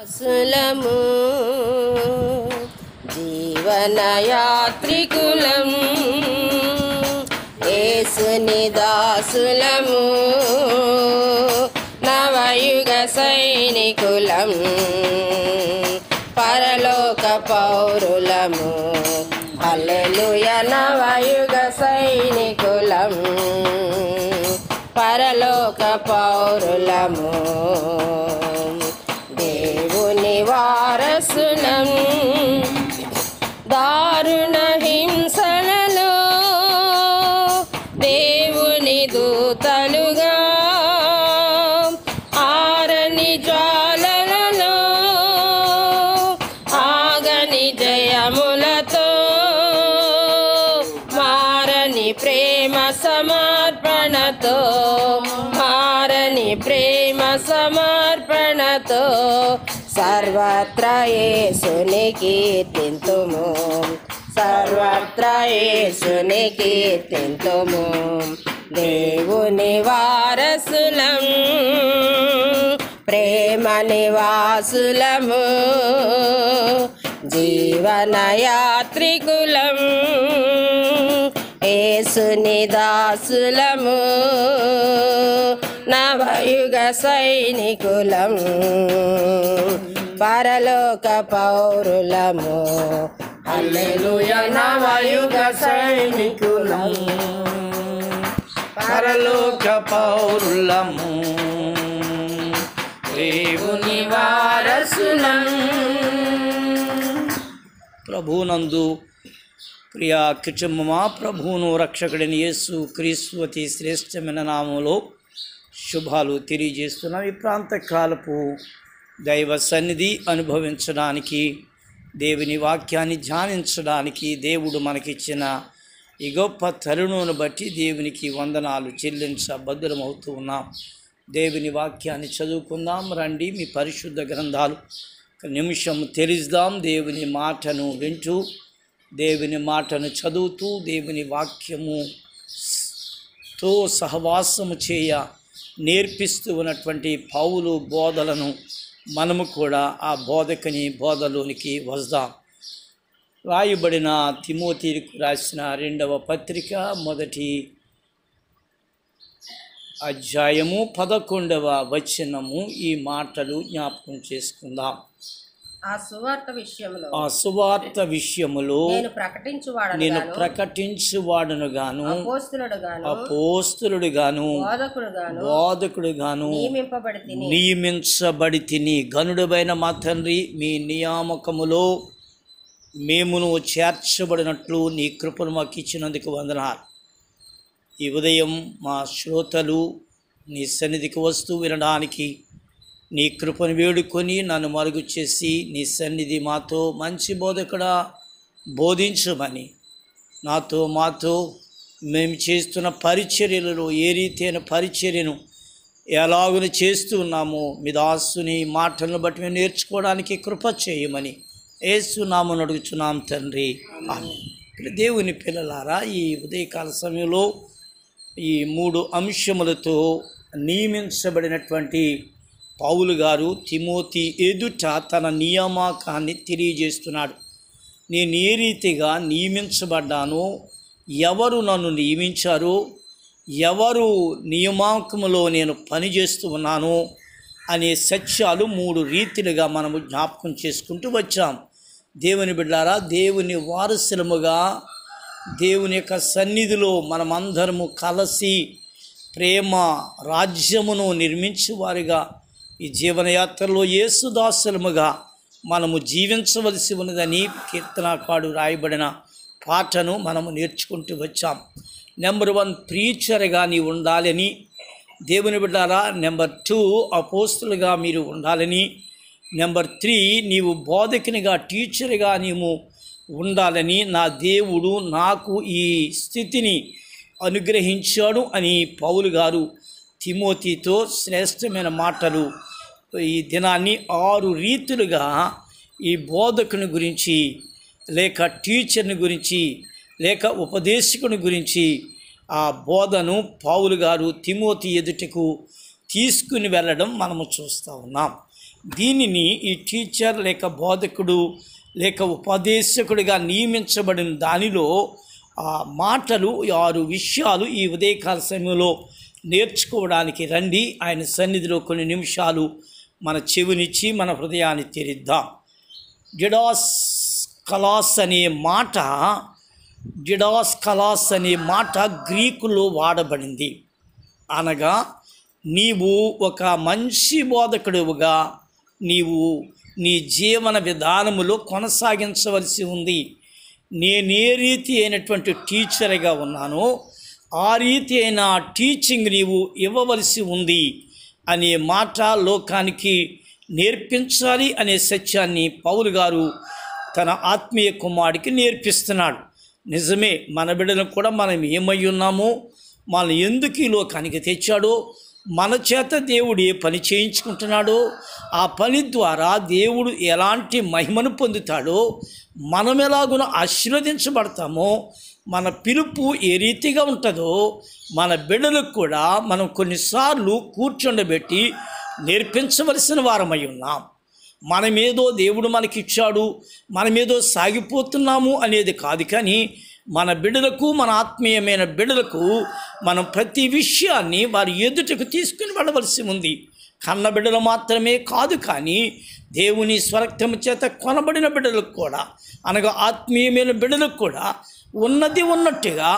అసలము జీవనయాత్రికులం ఏసుని దాసులము నవయుగ సైనికులం పరలోక పౌరులము అల్లెలుయ నవయుగ సైనికులం పరలోక పౌరులము कार असलम्, सर्वत्र सुने कीर्तिं तुमुं सर्वत्र सुने कीर्तिं तुमुं దేవుని వారసులం ప్రేమ నివాసులము జీవనయాత్రికులం ఏసుని దాసులము నవయుగ సైనికులం పరలోక పౌరులము నవయుగ సైనికులము పరలోక పౌరులము దేవుని వారసులం ప్రభునందు ప్రియా కుటుంబ ప్రభువును రక్షకుడిని యేసు క్రీస్వతి శ్రేష్టమైన నామంలో శుభాలు తెలియజేస్తున్నాం ఈ ప్రాంతకాలపు దైవ సన్నిధి అనుభవించడానికి దేవుని వాక్యాన్ని ధ్యానించడానికి దేవుడు మనకిచ్చిన ఈ గొప్ప తరుణును బట్టి దేవునికి వందనాలు చెల్లించ భద్రమవుతూ ఉన్నాం దేవుని వాక్యాన్ని చదువుకుందాం రండి మీ పరిశుద్ధ గ్రంథాలు నిమిషం తెలుద్దాం దేవుని మాటను వింటూ దేవుని మాటను చదువుతూ దేవుని వాక్యము తో సహవాసము చేయ నేర్పిస్తూ ఉన్నటువంటి పౌలు బోధలను మనము కూడా ఆ బోధకని బోధలోనికి వస్తాం రాయబడిన తిమోతీకు రాసిన రెండవ పత్రిక మొదటి అధ్యాయము పదకొండవ వచనము ఈ మాటలు జ్ఞాపకం చేసుకుందాం ఆ సువార్త విషయములో ఆ నేను ప్రకటించు నేను గాను అపోస్తులుడు గాను గాను బోధకుడు గాను నియమించబడి తిని గనుడమైన మా తండ్రి మీ నియామకములో మేమును చేర్చబడినట్లు నీ కృపను మాకు ఇచ్చినందుకు వందనాలు ఈ ఉదయం మా శ్రోతలు నీ సన్నిధికి వస్తూ వినడానికి నీ కృపను వేడుకొని నన్ను మరుగు చేసి నీ సన్నిధి మాతో మంచి బోధకుడ బోధించమని నాతో మాతో మేము చేస్తున్న పరిచర్యలలో ఏ రీతైన పరిచర్యను ఎలాగున చేస్తూ ఉన్నాము మీ దాస్సుని మాటలను బట్టి మేము నేర్చుకోవడానికి కృప చేయమని ఏస్తున్నామని అడుగుచున్నాం తండ్రి ఆమె దేవుని పిల్లలారా ఈ ఉదయకాల సమయంలో ఈ మూడు అంశములతో నియమించబడినటువంటి పౌలు గారు తిమోతి ఎదుట తన నియామకాన్ని తెలియజేస్తున్నాడు నేను ఏ రీతిగా నియమించబడ్డానో ఎవరు నన్ను నియమించారో ఎవరు నియామకంలో నేను పనిచేస్తూ ఉన్నాను అనే సత్యాలు మూడు రీతిలుగా మనము జ్ఞాపకం చేసుకుంటూ వచ్చాం దేవుని బిడ్డారా దేవుని వారసులముగా దేవుని యొక్క సన్నిధిలో మనమందరము కలిసి ప్రేమ రాజ్యమును నిర్మించి వారిగా ఈ జీవనయాత్రలో యేసుదాసులముగా మనము జీవించవలసి ఉన్నదని కీర్తనాకాడు రాయబడిన పాటను మనము నేర్చుకుంటూ వచ్చాం నెంబర్ వన్ ప్రీచర్గా నీ ఉండాలని దేవుని బిడ్డారా నెంబర్ టూ అపోస్తులుగా మీరు ఉండాలని నెంబర్ త్రీ నీవు బోధకునిగా టీచర్గా నీవు ఉండాలని నా దేవుడు నాకు ఈ స్థితిని అనుగ్రహించాడు అని పౌలు గారు తిమోతితో శ్రేష్టమైన మాటలు ఈ దినాన్ని ఆరు రీతులుగా ఈ బోధకుని గురించి లేక టీచర్ని గురించి లేక ఉపదేశకుని గురించి ఆ బోధను పావులు గారు తిమోతి ఎదుటకు తీసుకుని వెళ్ళడం మనము చూస్తూ ఉన్నాం దీనిని ఈ టీచర్ లేక బోధకుడు లేక ఉపదేశకుడిగా నియమించబడిన దానిలో ఆ మాటలు ఆరు విషయాలు ఈ ఉదయకాల సమయంలో నేర్చుకోవడానికి రండి ఆయన సన్నిధిలో కొన్ని నిమిషాలు మన చెవినిచ్చి మన హృదయాన్ని తెరిద్దాం డిడాస్ కలాస్ అనే మాట డిడాస్ కలాస్ అనే మాట గ్రీకులో వాడబడింది అనగా నీవు ఒక మంచి బోధకుడువుగా నీవు నీ జీవన విధానములో కొనసాగించవలసి ఉంది నేనే రీతి అయినటువంటి టీచర్గా ఉన్నానో ఆ రీతి అయిన టీచింగ్ నీవు ఇవ్వవలసి ఉంది అనే మాట లోకానికి నేర్పించాలి అనే సత్యాన్ని పౌలు గారు తన ఆత్మీయ కుమారుడికి నేర్పిస్తున్నాడు నిజమే మన బిడ్డను కూడా మనం ఏమై ఉన్నామో మనం ఎందుకు ఈ లోకానికి తెచ్చాడో మన చేత దేవుడు ఏ పని చేయించుకుంటున్నాడో ఆ పని ద్వారా దేవుడు ఎలాంటి మహిమను పొందుతాడో మనం ఎలాగున ఆశీర్వదించబడతామో మన పిలుపు ఏ రీతిగా ఉంటుందో మన బిడ్డలకు కూడా మనం కొన్నిసార్లు కూర్చుండబెట్టి నేర్పించవలసిన వారమై ఉన్నాం మనమేదో దేవుడు మనకిచ్చాడు మనమేదో సాగిపోతున్నాము అనేది కాదు కానీ మన బిడ్డలకు మన ఆత్మీయమైన బిడ్డలకు మనం ప్రతి విషయాన్ని వారి ఎదుటకు తీసుకుని వెళ్ళవలసి ఉంది కన్న బిడ్డలు మాత్రమే కాదు కానీ దేవుని స్వరక్తము చేత కొనబడిన బిడ్డలకు కూడా అనగా ఆత్మీయమైన బిడ్డలకు కూడా ఉన్నది ఉన్నట్టుగా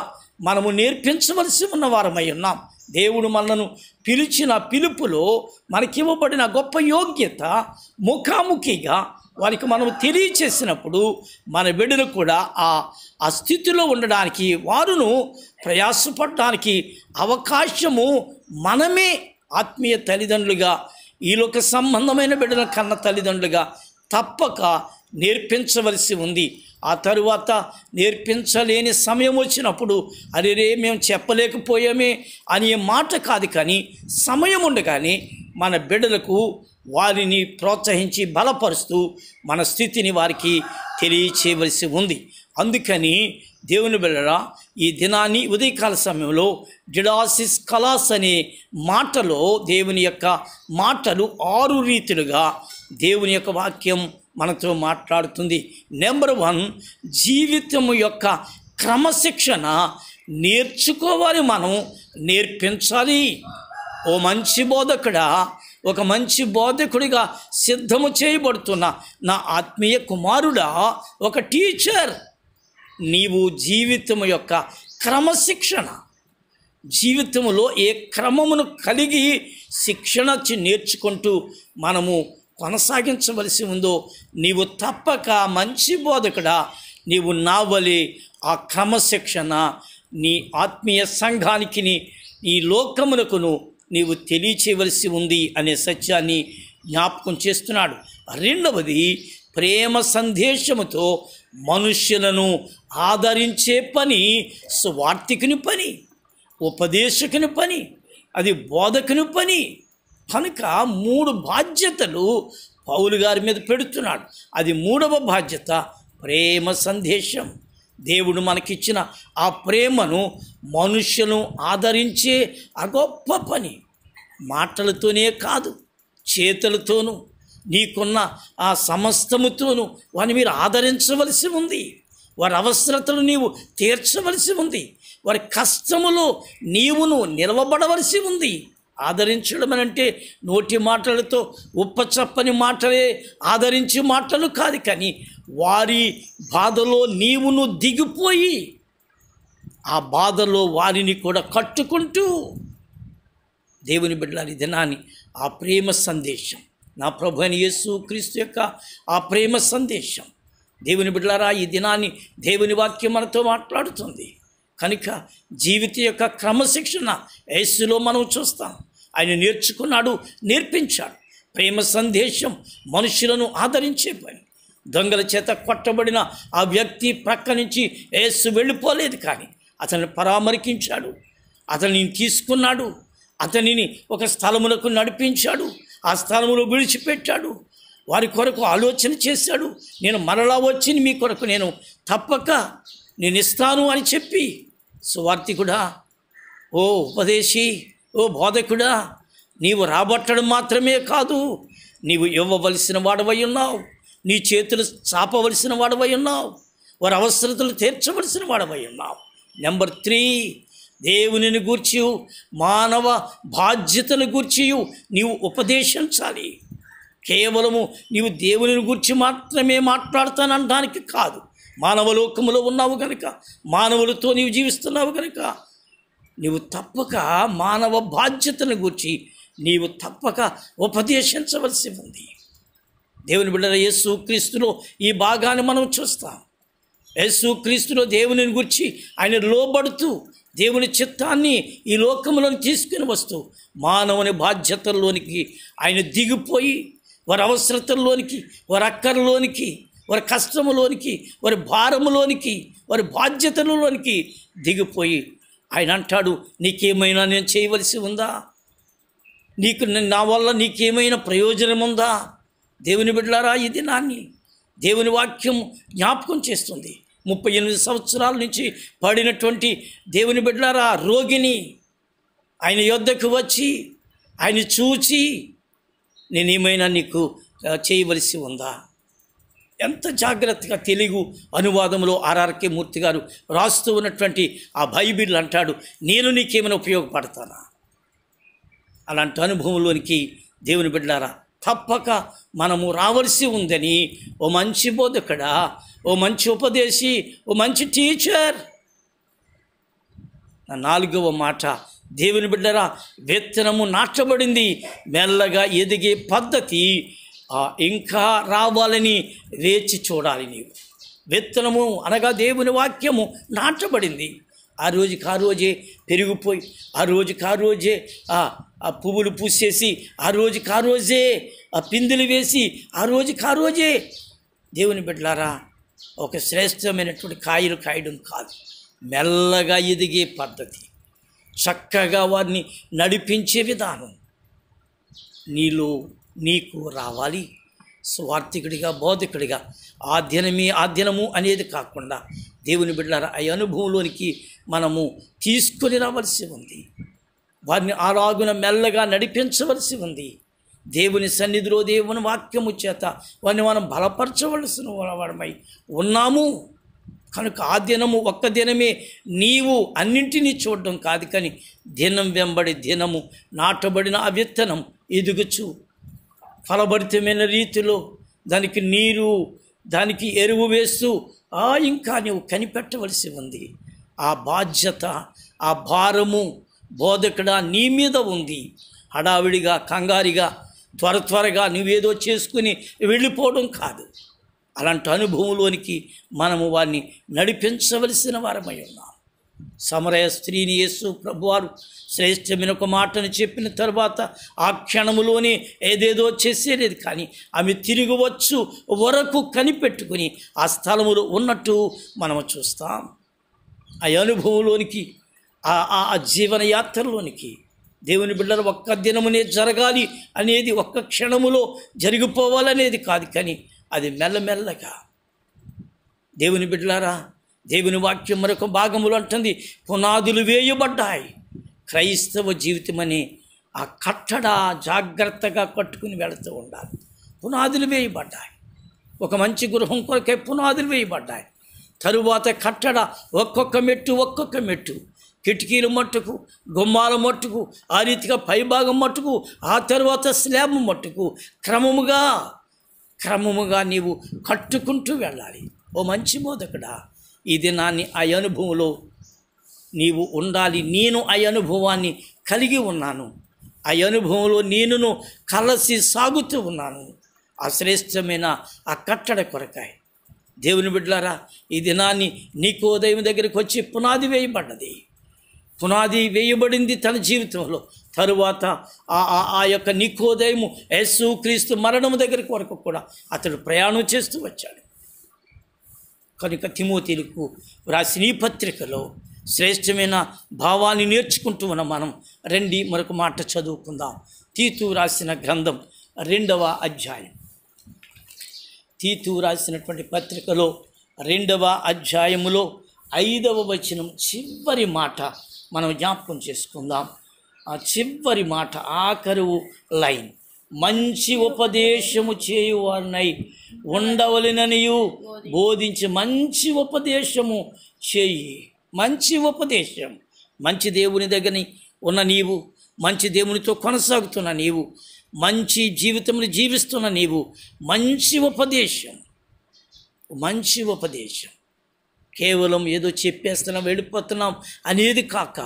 మనము నేర్పించవలసి ఉన్న వారమై ఉన్నాం దేవుడు మనను పిలిచిన పిలుపులో మనకివ్వబడిన గొప్ప యోగ్యత ముఖాముఖిగా వారికి మనం తెలియచేసినప్పుడు మన బిడ్డలు కూడా ఆ అస్థితిలో ఉండడానికి వారును ప్రయాసపడడానికి అవకాశము మనమే ఆత్మీయ తల్లిదండ్రులుగా ఈలోక సంబంధమైన బిడ్డల కన్న తల్లిదండ్రులుగా తప్పక నేర్పించవలసి ఉంది ఆ తరువాత నేర్పించలేని సమయం వచ్చినప్పుడు అరేరే మేము చెప్పలేకపోయామే అనే మాట కాదు కానీ సమయం ఉండగానే మన బిడ్డలకు వారిని ప్రోత్సహించి బలపరుస్తూ మన స్థితిని వారికి తెలియచేయవలసి ఉంది అందుకని దేవుని బిళ్ళరా ఈ దినాన్ని ఉదయకాల సమయంలో డిడాసిస్ కలాస్ అనే మాటలో దేవుని యొక్క మాటలు ఆరు రీతులుగా దేవుని యొక్క వాక్యం మనతో మాట్లాడుతుంది నెంబర్ వన్ జీవితం యొక్క క్రమశిక్షణ నేర్చుకోవాలి మనం నేర్పించాలి ఓ మంచి బోధకుడా ఒక మంచి బోధకుడిగా సిద్ధము చేయబడుతున్న నా ఆత్మీయ కుమారుడా ఒక టీచర్ నీవు జీవితం యొక్క క్రమశిక్షణ జీవితంలో ఏ క్రమమును కలిగి శిక్షణ నేర్చుకుంటూ మనము కొనసాగించవలసి ఉందో నీవు తప్పక మంచి బోధకుడా నీవు నావలి ఆ క్రమశిక్షణ నీ ఆత్మీయ సంఘానికి ఈ లోకమునకును నీవు తెలియచేయవలసి ఉంది అనే సత్యాన్ని జ్ఞాపకం చేస్తున్నాడు రెండవది ప్రేమ సందేశముతో మనుష్యులను ఆదరించే పని స్వార్థికుని పని ఉపదేశకుని పని అది బోధకుని పని కనుక మూడు బాధ్యతలు పౌలు గారి మీద పెడుతున్నాడు అది మూడవ బాధ్యత ప్రేమ సందేశం దేవుడు మనకిచ్చిన ఆ ప్రేమను మనుష్యులను ఆదరించే ఆ గొప్ప పని మాటలతోనే కాదు చేతులతోనూ నీకున్న ఆ సమస్తముతోనూ వారిని మీరు ఆదరించవలసి ఉంది వారి అవసరతలు నీవు తీర్చవలసి ఉంది వారి కష్టములో నీవును నిలవబడవలసి ఉంది ఆదరించడం అంటే నోటి మాటలతో ఉప్పచప్పని మాటలే ఆదరించి మాటలు కాదు కానీ వారి బాధలో నీవును దిగిపోయి ఆ బాధలో వారిని కూడా కట్టుకుంటూ దేవుని బిడ్డలని దినాన్ని ఆ ప్రేమ సందేశం నా ప్రభు అని యేసు క్రీస్తు యొక్క ఆ ప్రేమ సందేశం దేవుని బిడ్డలారా ఈ దినాన్ని దేవుని వాక్యం మనతో మాట్లాడుతుంది కనుక జీవిత యొక్క క్రమశిక్షణ యస్సులో మనం చూస్తాం ఆయన నేర్చుకున్నాడు నేర్పించాడు ప్రేమ సందేశం మనుషులను ఆదరించే పని దొంగల చేత కొట్టబడిన ఆ వ్యక్తి ప్రక్క నుంచి యేసు వెళ్ళిపోలేదు కానీ అతన్ని పరామర్శించాడు అతనిని తీసుకున్నాడు అతనిని ఒక స్థలములకు నడిపించాడు ఆ స్థలములో విడిచిపెట్టాడు వారి కొరకు ఆలోచన చేశాడు నేను మరలా వచ్చి మీ కొరకు నేను తప్పక నేను ఇస్తాను అని చెప్పి సువార్థికుడా ఓ ఉపదేశి ఓ బోధకుడా నీవు రాబట్టడం మాత్రమే కాదు నీవు ఇవ్వవలసిన వాడవై ఉన్నావు నీ చేతులు చాపవలసిన వాడవై ఉన్నావు వారి అవసరతలు తీర్చవలసిన వాడవై ఉన్నావు నెంబర్ త్రీ దేవునిని గూర్చి మానవ బాధ్యతను గూర్చి నీవు ఉపదేశించాలి కేవలము నీవు దేవునిని గురించి మాత్రమే మాట్లాడతానంటానికి కాదు మానవలోకములో ఉన్నావు కనుక మానవులతో నీవు జీవిస్తున్నావు కనుక నీవు తప్పక మానవ బాధ్యతను గూర్చి నీవు తప్పక ఉపదేశించవలసి ఉంది దేవుని బిడ్డల యేసు క్రీస్తులో ఈ భాగాన్ని మనం చూస్తాం యేసు క్రీస్తులో దేవుని గురించి ఆయన లోబడుతూ దేవుని చిత్తాన్ని ఈ లోకంలోని తీసుకుని వస్తూ మానవుని బాధ్యతల్లోనికి ఆయన దిగిపోయి వారి అవసరతల్లోనికి వారి అక్కర్లోనికి వారి కష్టములోనికి వారి భారములోనికి వారి బాధ్యతలలోనికి దిగిపోయి ఆయన అంటాడు నీకేమైనా నేను చేయవలసి ఉందా నీకు నా వల్ల నీకేమైనా ప్రయోజనం ఉందా దేవుని బిడ్డారా ఇది నాన్ని దేవుని వాక్యం జ్ఞాపకం చేస్తుంది ముప్పై ఎనిమిది సంవత్సరాల నుంచి పడినటువంటి దేవుని బిడ్డారా రోగిని ఆయన యొద్దకు వచ్చి ఆయన చూచి నేనేమైనా నీకు చేయవలసి ఉందా ఎంత జాగ్రత్తగా తెలుగు అనువాదంలో ఆర్ఆర్కే మూర్తి గారు రాస్తూ ఉన్నటువంటి ఆ బైబిల్ అంటాడు నేను నీకేమైనా ఉపయోగపడతానా అలాంటి అనుభవంలోనికి దేవుని బిడ్డారా తప్పక మనము రావలసి ఉందని ఓ మంచి బోధకుడ ఓ మంచి ఉపదేశి ఓ మంచి టీచర్ నాలుగవ మాట దేవుని బిడ్డరా విత్తనము నాటబడింది మెల్లగా ఎదిగే పద్ధతి ఇంకా రావాలని వేచి చూడాలి నీవు విత్తనము అనగా దేవుని వాక్యము నాటబడింది ఆ రోజుకి ఆ రోజే పెరిగిపోయి ఆ రోజుకి ఆ రోజే ఆ పువ్వులు పూసేసి ఆ రోజుకి ఆ రోజే ఆ పిందులు వేసి ఆ రోజుకి ఆ రోజే దేవుని బిడ్డలారా ఒక శ్రేష్టమైనటువంటి కాయలు కాయడం కాదు మెల్లగా ఎదిగే పద్ధతి చక్కగా వారిని నడిపించే విధానం నీలో నీకు రావాలి స్వార్థికుడిగా బోధకుడిగా ఆధ్యనమే ఆధ్యనము అనేది కాకుండా దేవుని బిడ్డల ఆ అనుభవంలోనికి మనము తీసుకొని రావలసి ఉంది వారిని ఆరాగున మెల్లగా నడిపించవలసి ఉంది దేవుని సన్నిధిలో దేవుని వాక్యము చేత వారిని మనం బలపరచవలసిన వాడమై ఉన్నాము కనుక ఆ దినము ఒక్క దినమే నీవు అన్నింటినీ చూడడం కాదు కానీ దినం వెంబడి దినము నాటబడిన ఆ విత్తనం ఎదుగుచు ఫలభరితమైన రీతిలో దానికి నీరు దానికి ఎరువు వేస్తూ ఆ ఇంకా నువ్వు కనిపెట్టవలసి ఉంది ఆ బాధ్యత ఆ భారము బోధకుడా నీ మీద ఉంది హడావిడిగా కంగారిగా త్వర త్వరగా నువ్వేదో చేసుకుని వెళ్ళిపోవడం కాదు అలాంటి అనుభవంలోనికి మనము వారిని నడిపించవలసిన వారమై ఉన్నాం సమరయ స్త్రీని యేసు ప్రభువారు శ్రేష్టమైన ఒక మాటను చెప్పిన తర్వాత ఆ క్షణములోనే ఏదేదో చేసేది కానీ ఆమె తిరిగి వచ్చు వరకు కనిపెట్టుకుని ఆ స్థలములో ఉన్నట్టు మనము చూస్తాం ఆ అనుభవంలోనికి ఆ జీవన యాత్రలోనికి దేవుని బిడ్డలు ఒక్క దినమునే జరగాలి అనేది ఒక్క క్షణములో జరిగిపోవాలనేది కాదు కానీ అది మెల్లమెల్లగా దేవుని బిడ్డలారా దేవుని వాక్యం మరొక భాగములు అంటుంది పునాదులు వేయబడ్డాయి క్రైస్తవ జీవితం అని ఆ కట్టడ జాగ్రత్తగా కట్టుకుని వెళుతూ ఉండాలి పునాదులు వేయబడ్డాయి ఒక మంచి గృహం కొరకే పునాదులు వేయబడ్డాయి తరువాత కట్టడ ఒక్కొక్క మెట్టు ఒక్కొక్క మెట్టు కిటికీలు మట్టుకు గుమ్మాల మట్టుకు ఆ రీతిగా పైభాగం మట్టుకు ఆ తర్వాత స్లాబ్ మట్టుకు క్రమముగా క్రమముగా నీవు కట్టుకుంటూ వెళ్ళాలి ఓ మంచి బోధకుడా ఈ దినాన్ని ఆ అనుభవంలో నీవు ఉండాలి నేను ఆ అనుభవాన్ని కలిగి ఉన్నాను ఆ అనుభవంలో నేనును కలసి సాగుతూ ఉన్నాను ఆ శ్రేష్టమైన ఆ కట్టడ కొరకాయ దేవుని బిడ్డారా ఈ దినాన్ని నీకోదయం దగ్గరికి వచ్చి పునాది వేయబడ్డది పునాది వేయబడింది తన జీవితంలో తరువాత ఆ యొక్క నికోదయము యేసు క్రీస్తు మరణము దగ్గరికి వరకు కూడా అతడు ప్రయాణం చేస్తూ వచ్చాడు కనుక తిమోతీలకు వ్రాసిన ఈ పత్రికలో శ్రేష్టమైన భావాన్ని నేర్చుకుంటూ ఉన్న మనం రండి మరొక మాట చదువుకుందాం తీతూ రాసిన గ్రంథం రెండవ అధ్యాయం తీతూ రాసినటువంటి పత్రికలో రెండవ అధ్యాయములో ఐదవ వచనం చివరి మాట మనం జ్ఞాపకం చేసుకుందాం ఆ చివరి మాట ఆఖరువు లైన్ మంచి ఉపదేశము చేయువారినై ఉండవలననియు బోధించి మంచి ఉపదేశము చేయి మంచి ఉపదేశం మంచి దేవుని దగ్గర ఉన్న నీవు మంచి దేవునితో కొనసాగుతున్న నీవు మంచి జీవితంలో జీవిస్తున్న నీవు మంచి ఉపదేశం మంచి ఉపదేశం కేవలం ఏదో చెప్పేస్తున్నాం వెళ్ళిపోతున్నాం అనేది కాక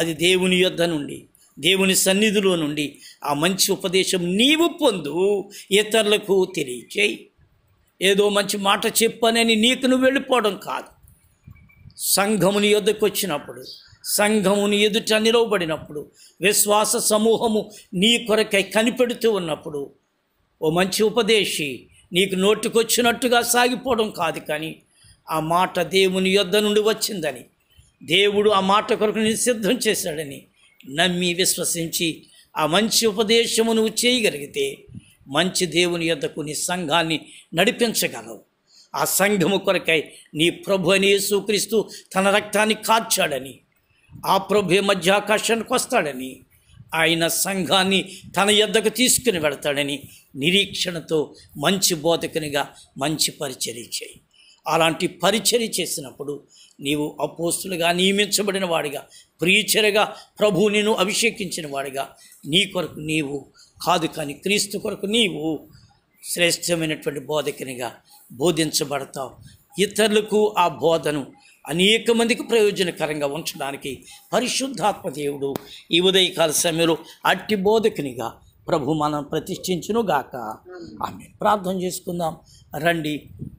అది దేవుని యొద్ద నుండి దేవుని సన్నిధిలో నుండి ఆ మంచి ఉపదేశం నీవు పొందు ఇతరులకు తెలియచేయి ఏదో మంచి మాట చెప్పనని నీకు నువ్వు వెళ్ళిపోవడం కాదు సంఘముని ఎదుకు వచ్చినప్పుడు సంఘముని ఎదుట నిలవబడినప్పుడు విశ్వాస సమూహము నీ కొరకై కనిపెడుతూ ఉన్నప్పుడు ఓ మంచి ఉపదేశి నీకు నోటికొచ్చినట్టుగా సాగిపోవడం కాదు కానీ ఆ మాట దేవుని యొద్ద నుండి వచ్చిందని దేవుడు ఆ మాట కొరకు నిషిద్ధం చేశాడని నమ్మి విశ్వసించి ఆ మంచి ఉపదేశము నువ్వు చేయగలిగితే మంచి దేవుని యొద్దకు నీ సంఘాన్ని నడిపించగలవు ఆ సంఘము కొరకై నీ ప్రభు అని యేసుక్రీస్తు తన రక్తాన్ని కాచాడని ఆ ప్రభు మధ్య ఆకాశానికి వస్తాడని ఆయన సంఘాన్ని తన యొద్దకు తీసుకుని వెడతాడని నిరీక్షణతో మంచి బోధకునిగా మంచి పరిచర్య చేయి అలాంటి పరిచర్య చేసినప్పుడు నీవు అపోస్తులుగా నియమించబడిన వాడిగా ప్రియచరగా ప్రభు నేను అభిషేకించిన వాడిగా నీ కొరకు నీవు కాదు కానీ క్రీస్తు కొరకు నీవు శ్రేష్టమైనటువంటి బోధకునిగా బోధించబడతావు ఇతరులకు ఆ బోధను అనేక మందికి ప్రయోజనకరంగా ఉంచడానికి పరిశుద్ధాత్మ దేవుడు ఈ ఉదయకాల సమయంలో అట్టి బోధకునిగా ప్రభు మనం ప్రతిష్ఠించును గాక hmm. ఆమె ప్రార్థన చేసుకుందాం రండి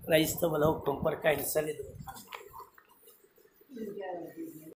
క్రైస్తవులో కొబ్బరికాయని సన్నిధి